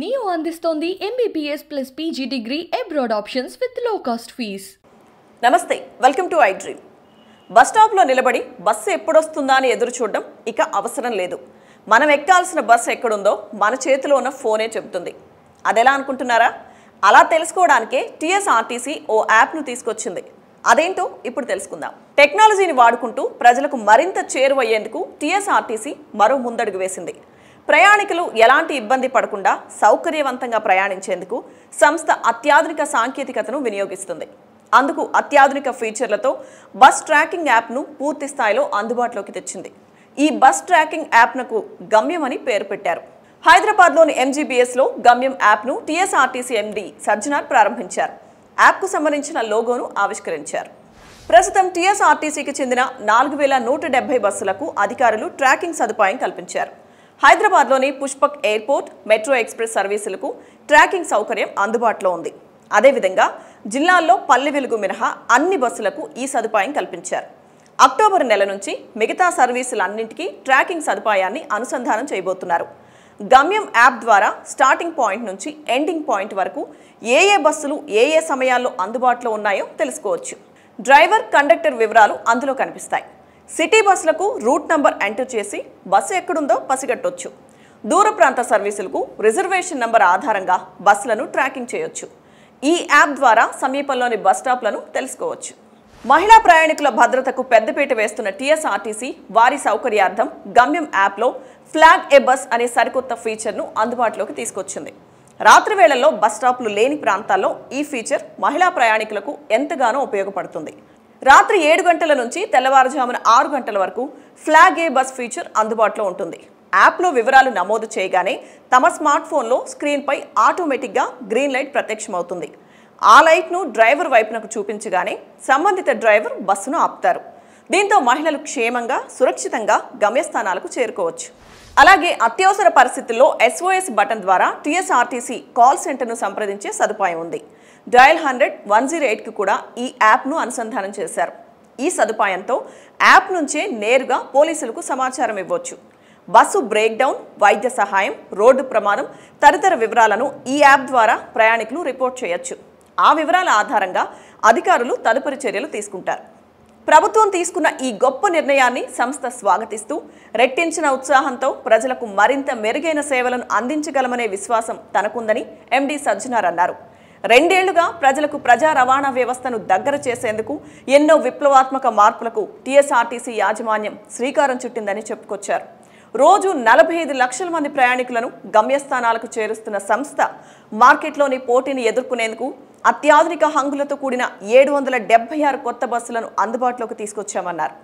neo అందిస్తోంది MBBS plus PG degree abroad options with low cost fees నమస్తే welcome to I dream bus స్టాప్లో నిలబడి bus ఎప్పుడొస్తుందా అని ఎదురు చూడడం ఇక అవసరం లేదు మనం ఎక్కాల్సిన బస్సు ఎక్కడుందో మన చేతిలో ఉన్న ఫోనే చెబుతుంది అదెలా అనుకుంటున్నారా అలా తెలుసుకోవడానికే టీఎస్ఆర్టీసీ ఓ యాప్ను తీసుకొచ్చింది అదేంటో ఇప్పుడు తెలుసుకుందాం టెక్నాలజీని వాడుకుంటూ ప్రజలకు మరింత చేరువయ్యేందుకు టీఎస్ఆర్టీసీ మరో ముందడుగు వేసింది ప్రయాణికులు ఎలాంటి ఇబ్బంది పడకుండా సౌకర్యవంతంగా ప్రయాణించేందుకు సంస్థ అత్యాధునిక సాంకేతికతను వినియోగిస్తుంది అందుకు అత్యాధునిక ఫీచర్లతో బస్ ట్రాకింగ్ యాప్ను పూర్తి స్థాయిలో అందుబాటులోకి తెచ్చింది ఈ బస్ ట్రాకింగ్ యాప్నకు గమ్యం అని పేరు పెట్టారు హైదరాబాద్లోని ఎంజీబీఎస్లో గమ్యం యాప్ను టీఎస్ఆర్టీసీ ఎండీ సజ్జనార్ ప్రారంభించారు యాప్కు సంబంధించిన లోగోను ఆవిష్కరించారు ప్రస్తుతం టీఎస్ఆర్టీసీకి చెందిన నాలుగు వేల నూట డెబ్బై బస్సులకు అధికారులు ట్రాకింగ్ సదుపాయం కల్పించారు హైదరాబాద్లోని పుష్పక్ ఎయిర్పోర్ట్ మెట్రో ఎక్స్ప్రెస్ సర్వీసులకు ట్రాకింగ్ సౌకర్యం అందుబాటులో ఉంది అదేవిధంగా జిల్లాల్లో పల్లె వెలుగు మినహా అన్ని బస్సులకు ఈ సదుపాయం కల్పించారు అక్టోబర్ నెల నుంచి మిగతా సర్వీసులన్నింటికీ ట్రాకింగ్ సదుపాయాన్ని అనుసంధానం చేయబోతున్నారు గమ్యం యాప్ ద్వారా స్టార్టింగ్ పాయింట్ నుంచి ఎండింగ్ పాయింట్ వరకు ఏ ఏ బస్సులు ఏ ఏ సమయాల్లో అందుబాటులో ఉన్నాయో తెలుసుకోవచ్చు డ్రైవర్ కండక్టర్ వివరాలు అందులో కనిపిస్తాయి సిటీ బస్సులకు రూట్ నంబర్ ఎంటర్ చేసి బస్సు ఎక్కడుందో పసిగట్టొచ్చు దూర ప్రాంత సర్వీసులకు రిజర్వేషన్ నంబర్ ఆధారంగా బస్సులను ట్రాకింగ్ చేయొచ్చు ఈ యాప్ ద్వారా సమీపంలోని బస్ స్టాప్లను తెలుసుకోవచ్చు మహిళా ప్రయాణికుల భద్రతకు పెద్దపీట వేస్తున్న టీఎస్ఆర్టీసీ వారి సౌకర్యార్థం గమ్యం యాప్లో ఫ్లాగ్ ఏ బస్ అనే సరికొత్త ఫీచర్ను అందుబాటులోకి తీసుకొచ్చింది రాత్రి వేళల్లో బస్ స్టాప్లు లేని ప్రాంతాల్లో ఈ ఫీచర్ మహిళా ప్రయాణికులకు ఎంతగానో ఉపయోగపడుతుంది రాత్రి ఏడు గంటల నుంచి తెల్లవారుజామున ఆరు గంటల వరకు ఫ్లాగ్ ఏ బస్ ఫీచర్ అందుబాటులో ఉంటుంది యాప్లో వివరాలు నమోదు చేయగానే తమ స్మార్ట్ ఫోన్లో స్క్రీన్పై ఆటోమేటిక్గా గ్రీన్ లైట్ ప్రత్యక్షమవుతుంది ఆ లైట్ను డ్రైవర్ వైపునకు చూపించగానే సంబంధిత డ్రైవర్ బస్సును ఆపుతారు దీంతో మహిళలు క్షేమంగా సురక్షితంగా గమ్యస్థానాలకు చేరుకోవచ్చు అలాగే అత్యవసర పరిస్థితుల్లో ఎస్ఓఎస్ బటన్ ద్వారా టీఎస్ఆర్టీసీ కాల్ సెంటర్ను సంప్రదించే సదుపాయం ఉంది డయల్ హండ్రెడ్ వన్ జీరో ఎయిట్కి కూడా ఈ యాప్ను అనుసంధానం చేశారు ఈ సదుపాయంతో యాప్ నుంచే నేరుగా పోలీసులకు సమాచారం ఇవ్వచ్చు బస్సు బ్రేక్డౌన్ వైద్య సహాయం రోడ్డు ప్రమాదం తదితర వివరాలను ఈ యాప్ ద్వారా ప్రయాణికులు రిపోర్ట్ చేయొచ్చు ఆ వివరాల ఆధారంగా అధికారులు తదుపరి చర్యలు తీసుకుంటారు ప్రభుత్వం తీసుకున్న ఈ గొప్ప నిర్ణయాన్ని సంస్థ స్వాగతిస్తూ రెట్టించిన ఉత్సాహంతో ప్రజలకు మరింత మెరుగైన సేవలను అందించగలమనే విశ్వాసం తనకుందని ఎండి సజ్జనార్ అన్నారు రెండేళ్లుగా ప్రజలకు ప్రజా రవాణా వ్యవస్థను దగ్గర చేసేందుకు ఎన్నో విప్లవాత్మక మార్పులకు టీఎస్ఆర్టీసీ యాజమాన్యం శ్రీకారం చుట్టిందని చెప్పుకొచ్చారు రోజు నలభై ఐదు లక్షల మంది ప్రయాణికులను గమ్యస్థానాలకు చేరుస్తున్న సంస్థ మార్కెట్లోని పోటీని ఎదుర్కొనేందుకు అత్యాధునిక హంగులతో కూడిన ఏడు వందల ఆరు కొత్త బస్సులను అందుబాటులోకి తీసుకొచ్చామన్నారు